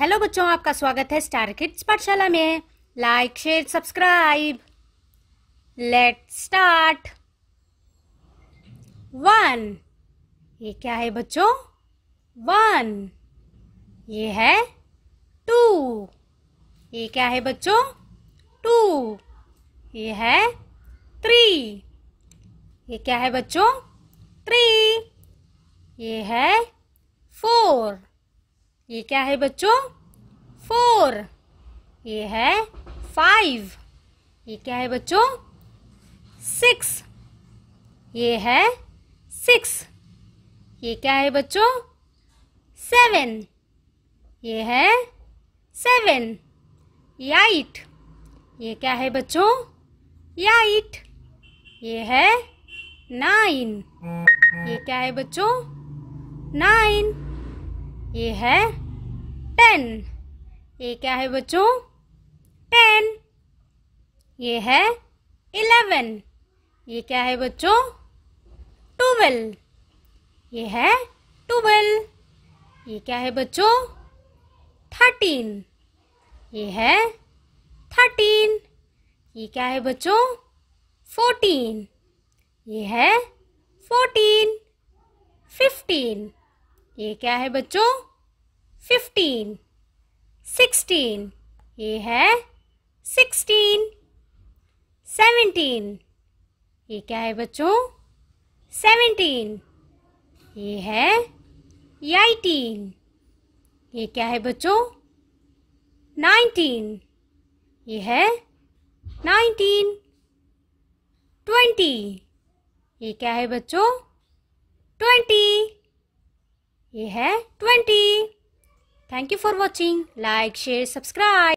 Hello बच्चों आपका स्वागत है स्टार किड्स पाठशाला में like share subscribe let start one ये क्या है बच्चों वन ये है टू ये क्या है बच्चों टू ये है थ्री ये क्या है बच्चों थ्री ये है फोर ये क्या है बच्चों फोर ये है फाइव ये क्या है बच्चों सिक्स ये है सिक्स ये क्या है बच्चों सेवन ये है सेवन याइट ये क्या है बच्चों याइट ये है नाइन ये क्या है बच्चों नाइन ये है टेन ये क्या है बच्चों टेन ये है इलेवन ये क्या है बच्चों ट्वेल्व ये है ट्वेल्व ये क्या है बच्चों थर्टीन ये है थर्टीन ये क्या है बच्चों फोर्टीन ये है फोर्टीन फिफ्टीन ये क्या है बच्चों फिफ्टीन सिक्सटीन ये है सिक्सटीन सेवेंटीन ये क्या है बच्चों सेवेंटीन ये है एटीन ये क्या है बच्चों नाइनटीन ये है नाइनटीन ट्वेंटी ये क्या है बच्चों ट्वेंटी ये है twenty Thank you for watching. Like, share, subscribe.